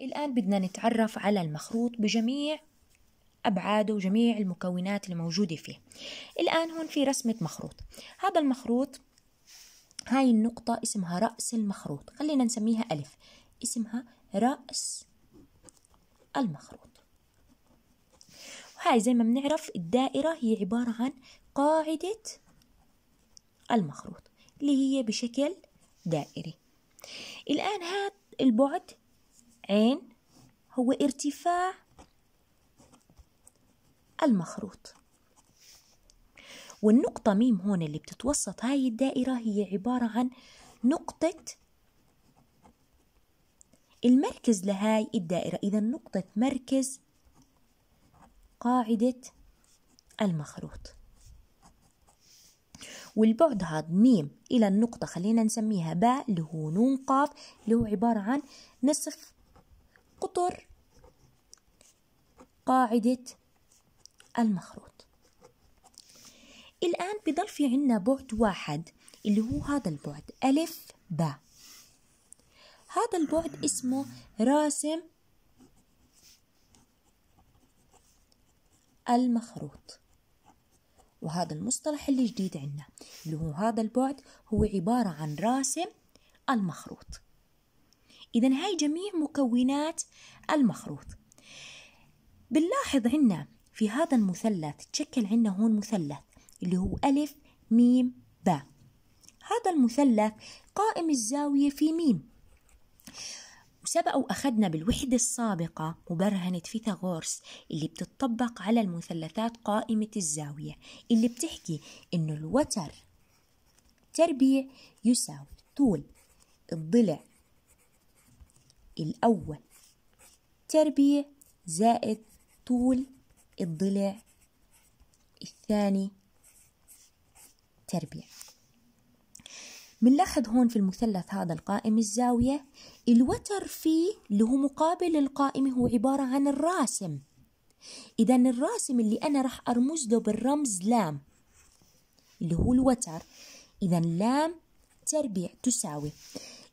الآن بدنا نتعرف على المخروط بجميع أبعاده وجميع المكونات اللي موجودة فيه الآن هون في رسمة مخروط هذا المخروط هاي النقطة اسمها رأس المخروط خلينا نسميها ألف اسمها رأس المخروط وهاي زي ما بنعرف الدائرة هي عبارة عن قاعدة المخروط اللي هي بشكل دائري الآن هذا البعد عين هو ارتفاع المخروط والنقطة ميم هون اللي بتتوسط هاي الدائرة هي عبارة عن نقطة المركز لهاي الدائرة إذا نقطة مركز قاعدة المخروط والبعد هذا ميم إلى النقطة خلينا نسميها باء اللي هو نون قاف اللي هو عبارة عن نصف قطر قاعدة المخروط الآن بضل في عنا بعد واحد اللي هو هذا البعد ألف باء هذا البعد اسمه راسم المخروط وهذا المصطلح اللي جديد عندنا اللي هو هذا البعد هو عبارة عن راسم المخروط إذا هاي جميع مكونات المخروط بنلاحظ عنا في هذا المثلث تشكل عنا هون مثلث اللي هو ألف ميم باء هذا المثلث قائم الزاوية في ميم سبق وأخذنا بالوحدة السابقة مبرهنة فيثاغورس اللي بتطبق على المثلثات قائمة الزاوية اللي بتحكي إنه الوتر تربيع يساوي طول الضلع الأول تربيع زائد طول الضلع الثاني تربيع بنلاحظ هون في المثلث هذا القائم الزاوية الوتر فيه اللي هو مقابل القائمة هو عبارة عن الراسم إذا الراسم اللي أنا راح أرمز له بالرمز لام اللي هو الوتر إذا لام تربيع تساوي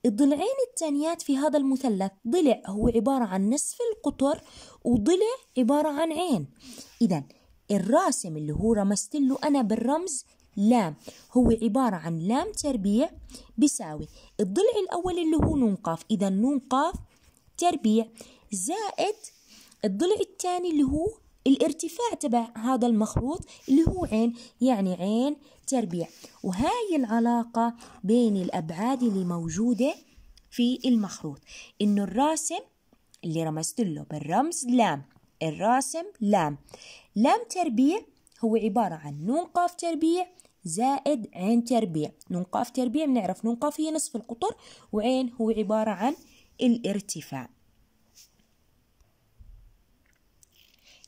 الضلعين التانيات في هذا المثلث ضلع هو عبارة عن نصف القطر وضلع عبارة عن عين إذا الراسم اللي هو رمزت له أنا بالرمز لام هو عبارة عن لام تربيع بيساوي الضلع الأول اللي هو نون قاف إذا نون قاف تربيع زائد الضلع الثاني اللي هو الارتفاع تبع هذا المخروط اللي هو عين يعني عين تربيع وهاي العلاقة بين الأبعاد اللي موجودة في المخروط إنه الراسم اللي رمزت له بالرمز لام الراسم لام لام تربيع هو عبارة عن نون قاف تربيع زائد عين تربيع نون قاف تربيع بنعرف نون قاف هي نصف القطر وعين هو عبارة عن الارتفاع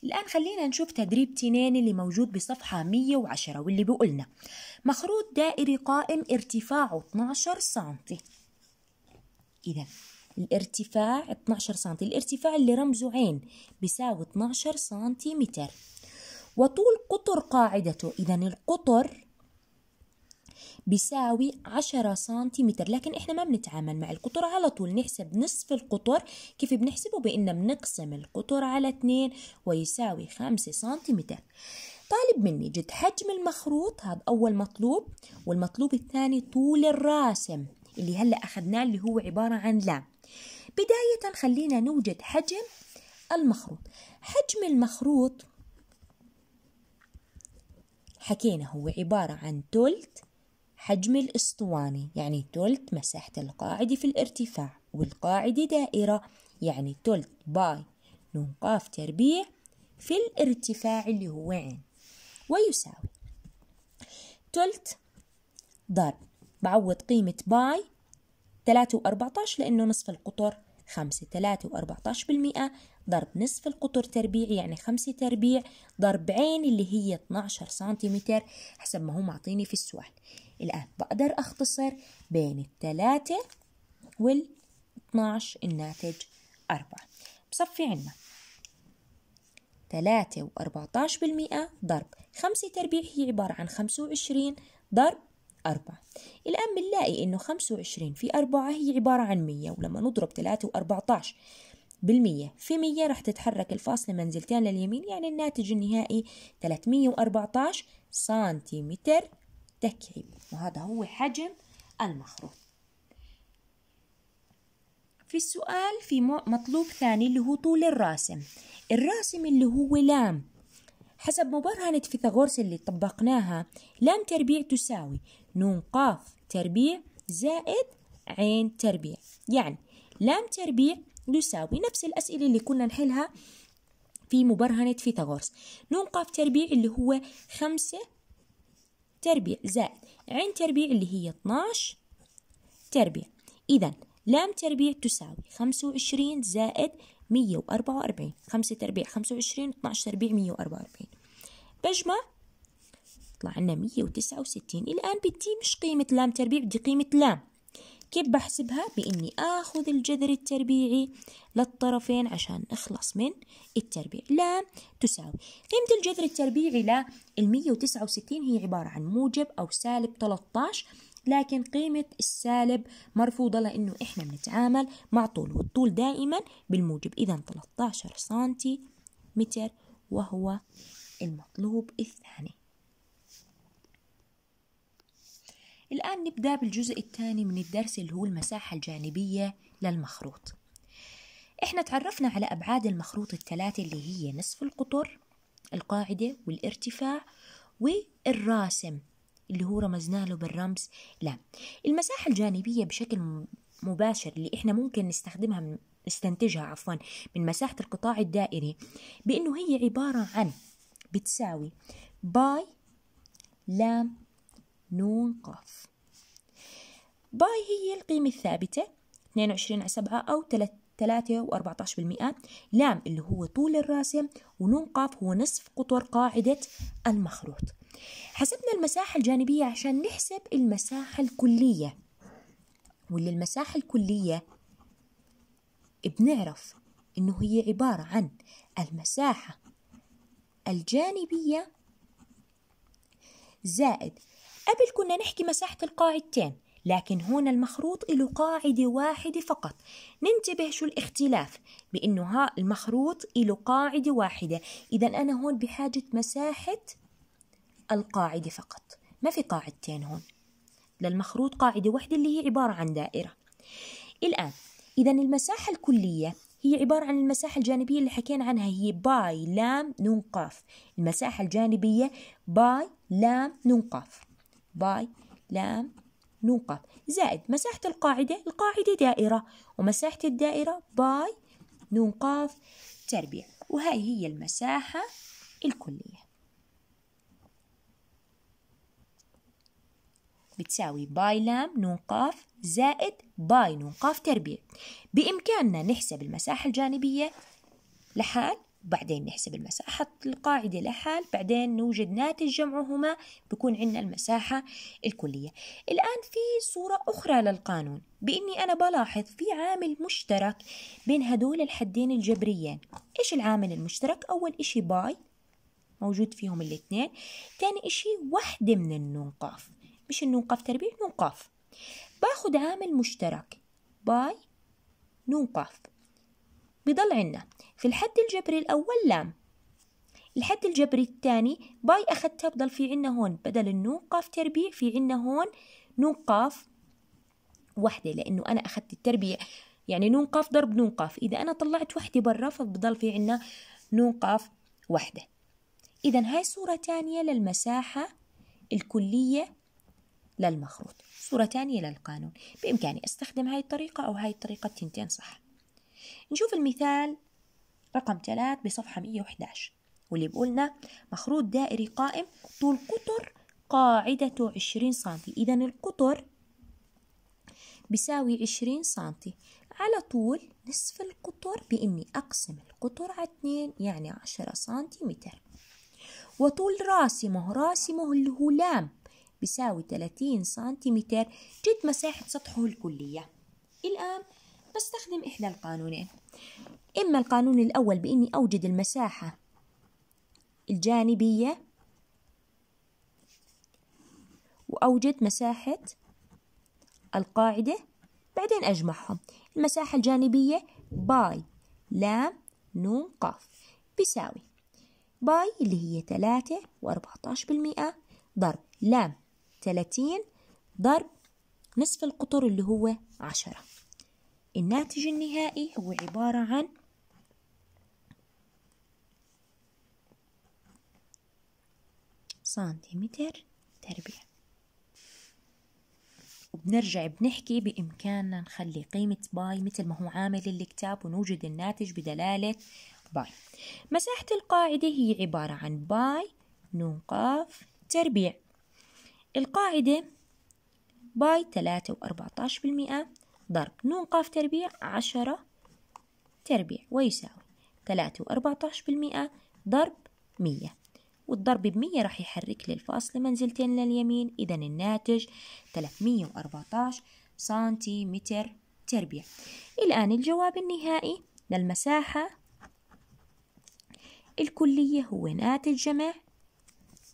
الآن خلينا نشوف تدريب تنين اللي موجود بصفحة 110 واللي بيقولنا مخروط دائري قائم ارتفاعه 12 سنتي إذا الارتفاع 12 سنتي الارتفاع اللي رمزه عين بيساوي 12 سنتيمتر وطول قطر قاعدته إذا القطر بيساوي 10 سنتيمتر لكن احنا ما بنتعامل مع القطر على طول نحسب نصف القطر كيف بنحسبه بان بنقسم القطر على 2 ويساوي 5 سنتيمتر طالب مني جد حجم المخروط هذا اول مطلوب والمطلوب الثاني طول الراسم اللي هلا اخذناه اللي هو عباره عن لام بدايه خلينا نوجد حجم المخروط حجم المخروط حكينا هو عبارة عن تلت حجم الاسطوانة يعني تلت مساحة القاعدة في الارتفاع والقاعدة دائرة يعني تلت باي نون قاف تربيع في الارتفاع اللي هو عين ويساوي تلت ضرب بعوض قيمة باي تلاتة وأربعتاش لأنه نصف القطر خمسة تلاتة وأربعتاش بالمئة ضرب نصف القطر تربيع يعني خمسة تربيع ضرب عين اللي هي 12 سنتيمتر حسب ما هو معطيني في السؤال الآن بقدر أختصر بين التلاتة وال 12 الناتج أربعة بصفي عنا تلاتة و بالمئة ضرب خمسة تربيع هي عبارة عن خمسة وعشرين ضرب أربعة الآن بنلاقي إنه خمسة وعشرين في أربعة هي عبارة عن مية ولما نضرب تلاتة 14% بالمية في مية رح تتحرك الفاصلة منزلتين لليمين يعني الناتج النهائي 314 سنتيمتر تكعيب وهذا هو حجم المخروط في السؤال في مطلوب ثاني اللي هو طول الراسم الراسم اللي هو لام حسب مبرهنة فيثاغورس اللي طبقناها لام تربيع تساوي نون قاف تربيع زائد عين تربيع يعني لام تربيع يساوي نفس الأسئلة اللي كنا نحلها في مبرهنة فيثاغورس نون قاف تربيع اللي هو خمسة تربيع زائد عين تربيع اللي هي 12 تربيع إذا لام تربيع تساوي 25 زائد 144 5 تربيع 25 12 تربيع 144 بجمع طلع لنا 169 الآن بدي مش قيمة لام تربيع بدي قيمة لام كيف بحسبها بإني آخذ الجذر التربيعي للطرفين عشان نخلص من التربيع لا تساوي قيمة الجذر التربيعي ل وتسعة وستين هي عبارة عن موجب أو سالب 13 لكن قيمة السالب مرفوضة لأنه إحنا بنتعامل مع طول والطول دائما بالموجب إذا 13 سنتي متر وهو المطلوب الثاني الآن نبدأ بالجزء الثاني من الدرس اللي هو المساحة الجانبية للمخروط احنا تعرفنا على أبعاد المخروط الثلاثة اللي هي نصف القطر القاعدة والارتفاع والراسم اللي هو رمزنا له بالرمز لا المساحة الجانبية بشكل مباشر اللي احنا ممكن نستخدمها نستنتجها عفوا من مساحة القطاع الدائري بأنه هي عبارة عن بتساوي باي لام نون قاف باي هي القيمة الثابتة 22 على 7 أو 3 3 و14 بالمئة لام اللي هو طول الراسم ونون قاف هو نصف قطر قاعدة المخروط حسبنا المساحة الجانبية عشان نحسب المساحة الكلية واللي المساحة الكلية بنعرف إنه هي عبارة عن المساحة الجانبية زائد قبل كنا نحكي مساحة القاعدتين لكن هنا المخروط له قاعدة واحدة فقط ننتبه شو الاختلاف بأنه ها المخروط له قاعدة واحدة إذا أنا هون بحاجة مساحة القاعدة فقط ما في قاعدتين هون للمخروط قاعدة واحدة اللي هي عبارة عن دائرة الآن إذا المساحة الكلية هي عبارة عن المساحة الجانبية اللي حكينا عنها هي باي لام نون قاف المساحة الجانبية باي لام نون قاف باي لام نوقف زائد مساحة القاعدة القاعدة دائرة ومساحة الدائرة باي نوقف تربيع وهاي هي المساحة الكلية بتساوي باي لام نون قاف زائد باي نون قاف تربيع بإمكاننا نحسب المساحة الجانبية لحال وبعدين نحسب المساحة حط القاعدة لحال بعدين نوجد ناتج جمعهما بكون عندنا المساحة الكلية الآن في صورة أخرى للقانون بإني أنا بلاحظ في عامل مشترك بين هدول الحدين الجبريين إيش العامل المشترك؟ أول إشي باي موجود فيهم الاثنين تاني إشي وحدة من النونقاف مش النونقاف تربيع نونقاف باخد عامل مشترك باي نونقاف بضل عنا في الحد الجبري الأول لام الحد الجبري الثاني باي أخدتها بضل في عنا هون بدل النون قاف تربيع في عنا هون نون قاف وحدة لأنه أنا أخدت التربيع يعني نون قاف ضرب نون قاف إذا أنا طلعت وحدة برا فبضل في عنا نون قاف وحدة إذا هاي صورة تانية للمساحة الكلية للمخروط صورة تانية للقانون بإمكاني أستخدم هاي الطريقة أو هاي الطريقة التنتين صح نشوف المثال رقم 3 بصفحة 111 واللي بقولنا مخروط دائري قائم طول قطر قاعدته 20 سنتي إذا القطر بيساوي 20 سنتي على طول نصف القطر بإني أقسم القطر على 2 يعني 10 سنتيمتر وطول راسي ما راسي ما هو اللي هو لام بيساوي 30 سنتيمتر جد مساحة سطحه الكلية الآن بستخدم إحدى القانونين إما القانون الأول بإني أوجد المساحة الجانبية وأوجد مساحة القاعدة بعدين أجمعهم المساحة الجانبية باي لام نون قاف بيساوي باي اللي هي تلاتة وأربعتاش بالمئة ضرب لام تلاتين ضرب نصف القطر اللي هو عشرة الناتج النهائي هو عبارة عن سنتيمتر تربيع وبنرجع بنحكي بإمكاننا نخلي قيمة باي مثل ما هو عامل الكتاب ونوجد الناتج بدلالة باي مساحة القاعدة هي عبارة عن باي نون قاف تربيع القاعدة باي 3 و14 بالمئة ضرب نون قاف تربيع عشرة تربيع ويساوي تلاتة وأربعتاش بالمئة ضرب مية والضرب بمية راح يحرك لي الفاصلة منزلتين لليمين إذا الناتج تلاتمية وأربعتاش سنتيمتر تربيع الآن الجواب النهائي للمساحة الكلية هو ناتج جمع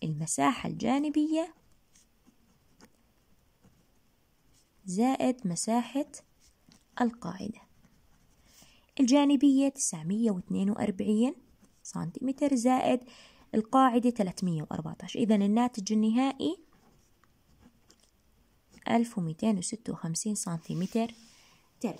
المساحة الجانبية زائد مساحة القاعدة الجانبية 942 سنتيمتر زائد القاعدة 314 إذا الناتج النهائي 1256 سنتيمتر تربيع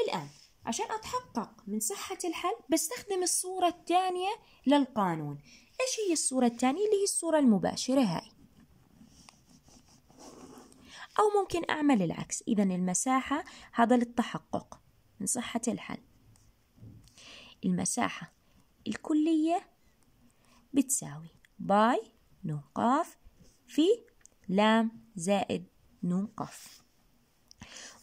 الآن عشان أتحقق من صحة الحل بستخدم الصورة الثانية للقانون إيش هي الصورة الثانية اللي هي الصورة المباشرة هاي أو ممكن أعمل العكس إذا المساحة هذا للتحقق من صحة الحل المساحة الكلية بتساوي باي نون قاف في لام زائد نون قاف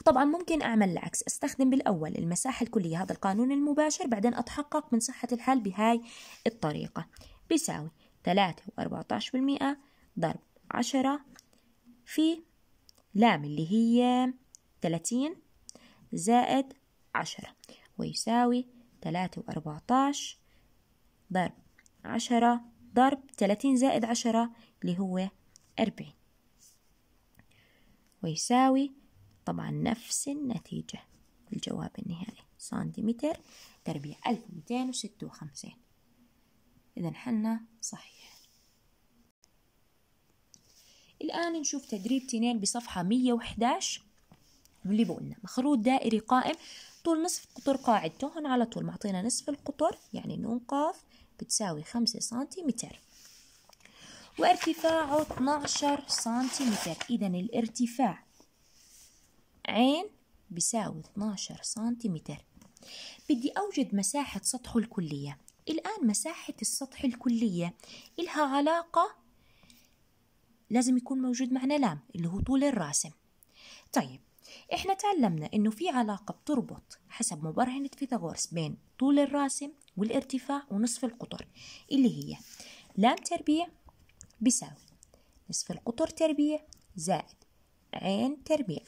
طبعا ممكن أعمل العكس أستخدم بالأول المساحة الكلية هذا القانون المباشر بعدين أتحقق من صحة الحل بهاي الطريقة بيساوي 3 و14% ضرب 10 في لام اللي هي تلاتين زائد عشرة ويساوي تلاتة وأربعتاش ضرب عشرة ضرب تلاتين زائد عشرة اللي هو أربعين ويساوي طبعا نفس النتيجة الجواب النهائي سنتيمتر تربيع ألف ميتين وستة وخمسين إذا حنا صحيح الآن نشوف تدريب تنين بصفحة 111 واللي بقولنا مخروط دائري قائم طول نصف قطر قاعدته هون على طول معطينا نصف القطر يعني نون قاف بتساوي خمسة سنتيمتر وارتفاعه 12 سنتيمتر إذا الارتفاع عين بيساوي 12 سنتيمتر بدي أوجد مساحة سطحه الكلية الآن مساحة السطح الكلية إلها علاقة لازم يكون موجود معنا لام اللي هو طول الراسم طيب احنا تعلمنا انه في علاقة بتربط حسب مبرهنة فيثاغورس بين طول الراسم والارتفاع ونصف القطر اللي هي لام تربيع بيساوي نصف القطر تربيع زائد عين تربيع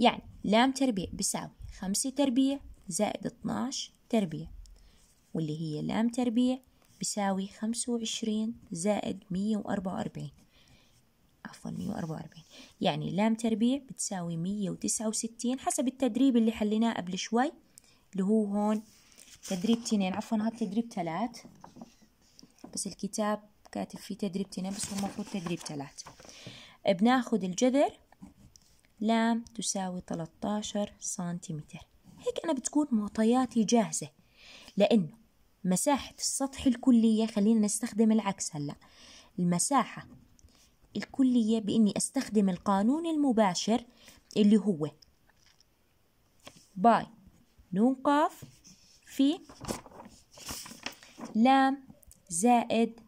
يعني لام تربيع بيساوي خمسة تربيع زائد اتناش تربيع واللي هي لام تربيع بيساوي خمسة وعشرين زائد مية وأربعة وأربعين عفوا مية وأربعة وأربعين يعني لام تربيع بتساوي مية وتسعة وستين حسب التدريب اللي حليناه قبل شوي اللي هو هون تدريب تنين عفوا هاد تدريب تلات بس الكتاب كاتب فيه تدريب تنين بس هو المفروض تدريب تلات بناخد الجذر لام تساوي 13 سنتيمتر هيك أنا بتكون معطياتي جاهزة لأنه مساحة السطح الكلية خلينا نستخدم العكس هلأ المساحة الكلية بإني أستخدم القانون المباشر اللي هو باي نون قاف في لام زائد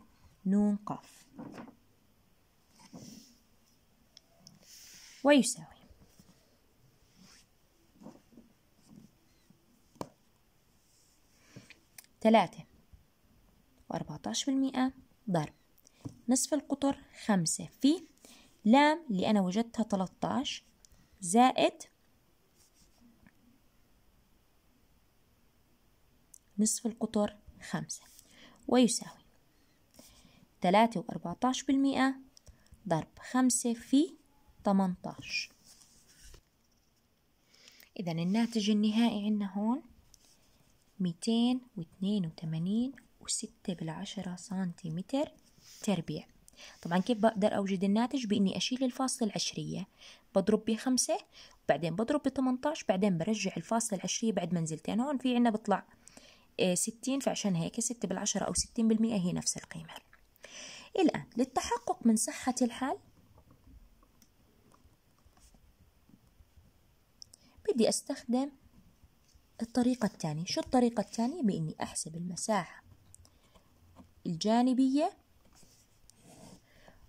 نون قاف ويساوي تلاتة وأربعتاش بالمئة ضرب نصف القطر خمسة في لام اللي أنا وجدتها تلاتاش زائد نصف القطر خمسة ويساوي تلاتة وأربعتاش بالمئة ضرب خمسة في تمنتاش إذا الناتج النهائي عندنا هون ميتين واثنين وثمانين وستة بالعشرة سنتيمتر تربيع طبعا كيف بقدر أوجد الناتج بإني أشيل الفاصلة العشرية بضرب بخمسة بعدين بضرب بثمنتاش بعدين برجع الفاصلة العشرية بعد منزلتين يعني هون في عنا بطلع آه، ستين فعشان هيك ستة بالعشرة أو ستين بالمئة هي نفس القيمة الآن للتحقق من صحة الحل بدي أستخدم الطريقة الثانية شو الطريقة الثانية بإني أحسب المساحة الجانبية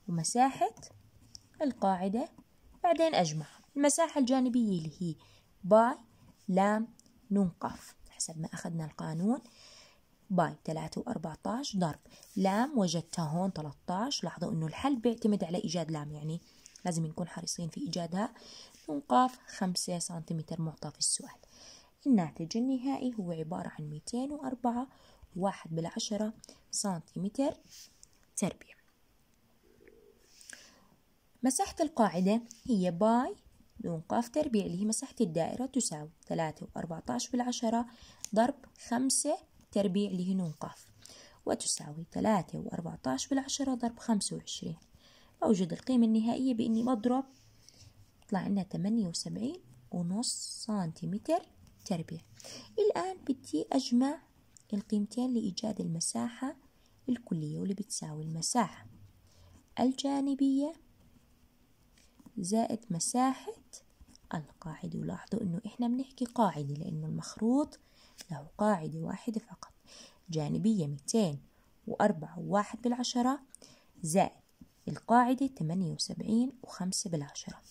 ومساحة القاعدة بعدين أجمع المساحة الجانبية اللي هي باي لام نون قاف حسب ما أخذنا القانون باي 3 و14 ضرب لام وجدتها هون 13 لاحظوا انه الحل بيعتمد على ايجاد لام يعني لازم نكون حريصين في ايجادها نقاف 5 سنتيمتر معطى في السؤال الناتج النهائي هو عبارة عن 204 واحد بالعشرة سنتيمتر تربيع مساحة القاعدة هي باي دون قاف تربيع اللي هي مساحة الدائرة تساوي ثلاثة وأربعتاش بالعشرة ضرب خمسة تربيع اللي هي نون قاف وتساوي ثلاثة وأربعتاش بالعشرة ضرب خمسة وعشرين أوجد القيمة النهائية بإني بضرب طلع لنا ثمانية وسبعين ونص سنتيمتر التربية الآن بدي أجمع القيمتين لإيجاد المساحة الكلية واللي بتساوي المساحة الجانبية زائد مساحة القاعدة ولاحظوا إنه إحنا بنحكي قاعدة لأنه المخروط له قاعدة واحدة فقط جانبية وأربعة وواحد بالعشرة زائد القاعدة 78 وخمسة بالعشرة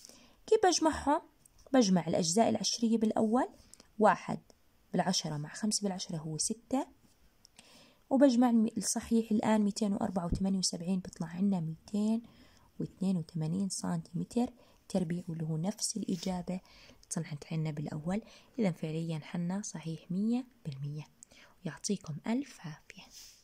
كيف بجمعهم؟ بجمع الأجزاء العشرية بالأول واحد بالعشرة مع خمسة بالعشرة هو ستة وبجمع الصحيح الآن ميتين وأربعة وثمانية وسبعين بيطلع عنا ميتين واثنين وثمانين سنتيمتر تربيع واللي هو نفس الإجابة طلعت عنا بالأول إذا فعليا حنا صحيح مية بالمية ويعطيكم ألف عافية